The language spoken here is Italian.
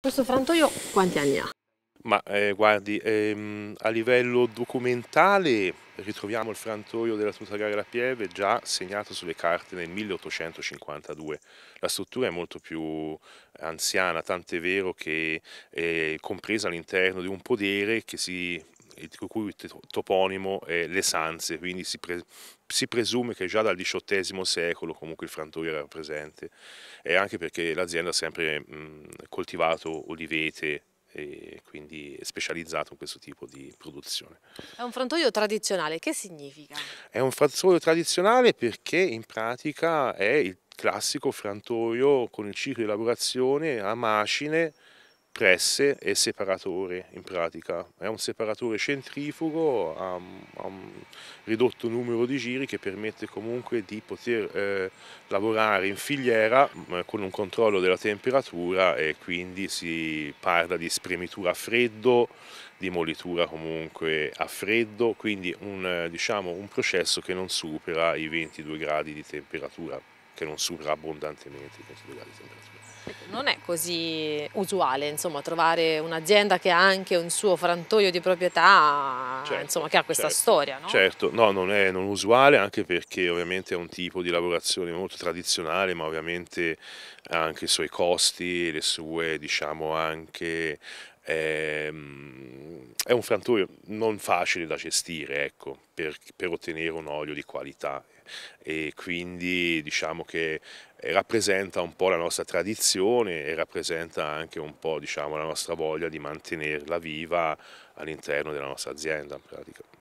Questo frantoio quanti anni ha? Ma eh, guardi, ehm, a livello documentale ritroviamo il frantoio della Tutagare La Pieve già segnato sulle carte nel 1852. La struttura è molto più anziana, tant'è vero che è compresa all'interno di un podere che si il cui toponimo è Le Sanze, quindi si, pre si presume che già dal XVIII secolo comunque il frantoio era presente e anche perché l'azienda ha sempre mh, coltivato olivete e quindi è specializzato in questo tipo di produzione. È un frantoio tradizionale, che significa? È un frantoio tradizionale perché in pratica è il classico frantoio con il ciclo di lavorazione a macine presse e separatore in pratica. È un separatore centrifugo a, a un ridotto numero di giri che permette comunque di poter eh, lavorare in filiera mm, con un controllo della temperatura e quindi si parla di spremitura a freddo, di molitura comunque a freddo, quindi un, diciamo, un processo che non supera i 22 gradi di temperatura che non supera abbondantemente i considerati temperature. Ecco, non è così usuale insomma, trovare un'azienda che ha anche un suo frantoio di proprietà, certo, insomma, che ha questa certo, storia, no? Certo, no, non è non usuale anche perché ovviamente è un tipo di lavorazione molto tradizionale, ma ovviamente ha anche i suoi costi, le sue diciamo anche è, ehm, è un frantoio non facile da gestire ecco, per, per, ottenere un olio di qualità e quindi diciamo che eh, rappresenta un po' la nostra tradizione e rappresenta anche un po' diciamo, la nostra voglia di mantenerla viva all'interno della nostra azienda. in pratica.